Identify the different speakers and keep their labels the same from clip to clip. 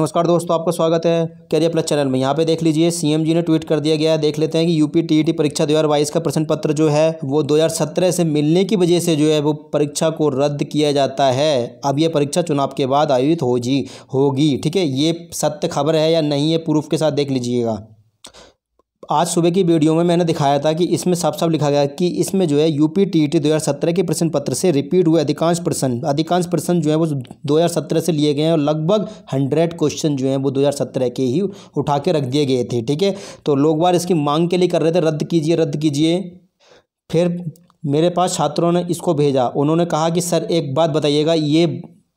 Speaker 1: नमस्कार दोस्तों आपका स्वागत है कैरियर प्लस चैनल में यहाँ पे देख लीजिए सीएमजी ने ट्वीट कर दिया गया है देख लेते हैं कि यूपी टीईटी e परीक्षा 2022 का प्रश्न पत्र जो है वो 2017 से मिलने की वजह से जो है वो परीक्षा को रद्द किया जाता है अब ये परीक्षा चुनाव के बाद आयोजित होगी ठीक है ये सत्य खबर है या नहीं है प्रूफ के साथ देख लीजिएगा आज सुबह की वीडियो में मैंने दिखाया था कि इसमें साफ साफ लिखा गया कि इसमें जो है यूपी टी टी दो के प्रश्न पत्र से रिपीट हुए अधिकांश प्रश्न अधिकांश प्रश्न जो है वो 2017 से लिए गए हैं और लगभग हंड्रेड क्वेश्चन जो हैं वो 2017 के ही उठा के रख दिए गए थे ठीक है तो लोग बार इसकी मांग के लिए कर रहे थे रद्द कीजिए रद्द कीजिए फिर मेरे पास छात्रों ने इसको भेजा उन्होंने कहा कि सर एक बात बताइएगा ये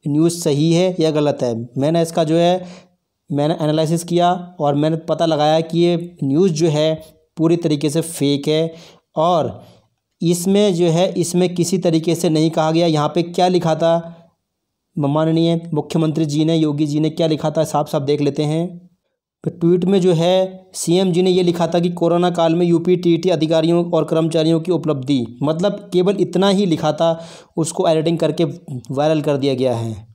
Speaker 1: न्यूज़ सही है या गलत है मैंने इसका जो है मैंने एनालिसिस किया और मैंने पता लगाया कि ये न्यूज़ जो है पूरी तरीके से फेक है और इसमें जो है इसमें किसी तरीके से नहीं कहा गया यहाँ पे क्या लिखा था माननीय मुख्यमंत्री जी ने योगी जी ने क्या लिखा था साफ साफ देख लेते हैं तो ट्वीट में जो है सीएम जी ने यह लिखा था कि कोरोना काल में यूपी टीटी अधिकारियों और कर्मचारियों की उपलब्धि मतलब केवल इतना ही लिखा था उसको एडिटिंग करके वायरल कर दिया गया है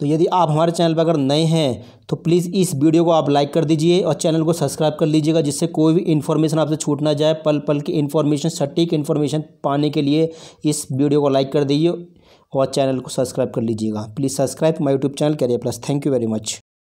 Speaker 1: तो यदि आप हमारे चैनल पर अगर नए हैं तो प्लीज़ इस वीडियो को आप लाइक कर दीजिए और चैनल को सब्सक्राइब कर लीजिएगा जिससे कोई भी इन्फॉर्मेशन आपसे छूट ना जाए पल पल की इन्फॉर्मेशन सटीक इन्फॉर्मेशन पाने के लिए इस वीडियो को लाइक कर दीजिए और चैनल को सब्सक्राइब कर लीजिएगा please subscribe my YouTube channel Career Plus thank you very much